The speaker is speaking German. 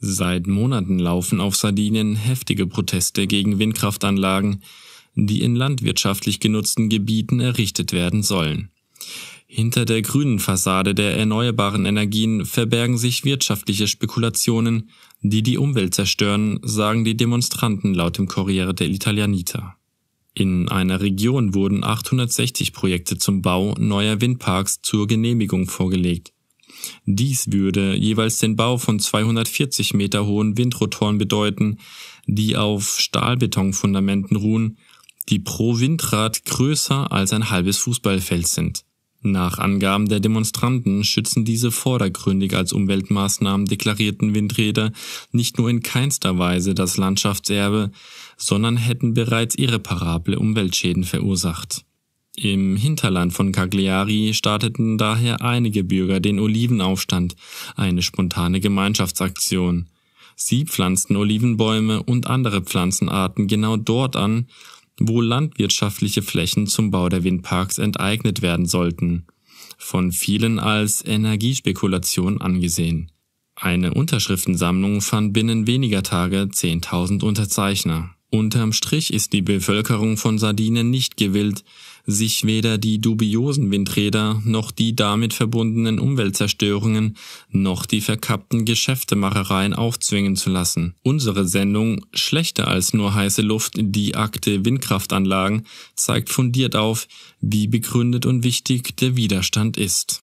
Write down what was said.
Seit Monaten laufen auf Sardinien heftige Proteste gegen Windkraftanlagen, die in landwirtschaftlich genutzten Gebieten errichtet werden sollen. Hinter der grünen Fassade der erneuerbaren Energien verbergen sich wirtschaftliche Spekulationen, die die Umwelt zerstören, sagen die Demonstranten laut dem Corriere dell'Italianita. In einer Region wurden 860 Projekte zum Bau neuer Windparks zur Genehmigung vorgelegt. Dies würde jeweils den Bau von 240 Meter hohen Windrotoren bedeuten, die auf Stahlbetonfundamenten ruhen, die pro Windrad größer als ein halbes Fußballfeld sind. Nach Angaben der Demonstranten schützen diese vordergründig als Umweltmaßnahmen deklarierten Windräder nicht nur in keinster Weise das Landschaftserbe, sondern hätten bereits irreparable Umweltschäden verursacht. Im Hinterland von Cagliari starteten daher einige Bürger den Olivenaufstand, eine spontane Gemeinschaftsaktion. Sie pflanzten Olivenbäume und andere Pflanzenarten genau dort an, wo landwirtschaftliche Flächen zum Bau der Windparks enteignet werden sollten, von vielen als Energiespekulation angesehen. Eine Unterschriftensammlung fand binnen weniger Tage 10.000 Unterzeichner. Unterm Strich ist die Bevölkerung von Sardinen nicht gewillt, sich weder die dubiosen Windräder noch die damit verbundenen Umweltzerstörungen noch die verkappten Geschäftemachereien aufzwingen zu lassen. Unsere Sendung Schlechter als nur heiße Luft, die Akte Windkraftanlagen zeigt fundiert auf, wie begründet und wichtig der Widerstand ist.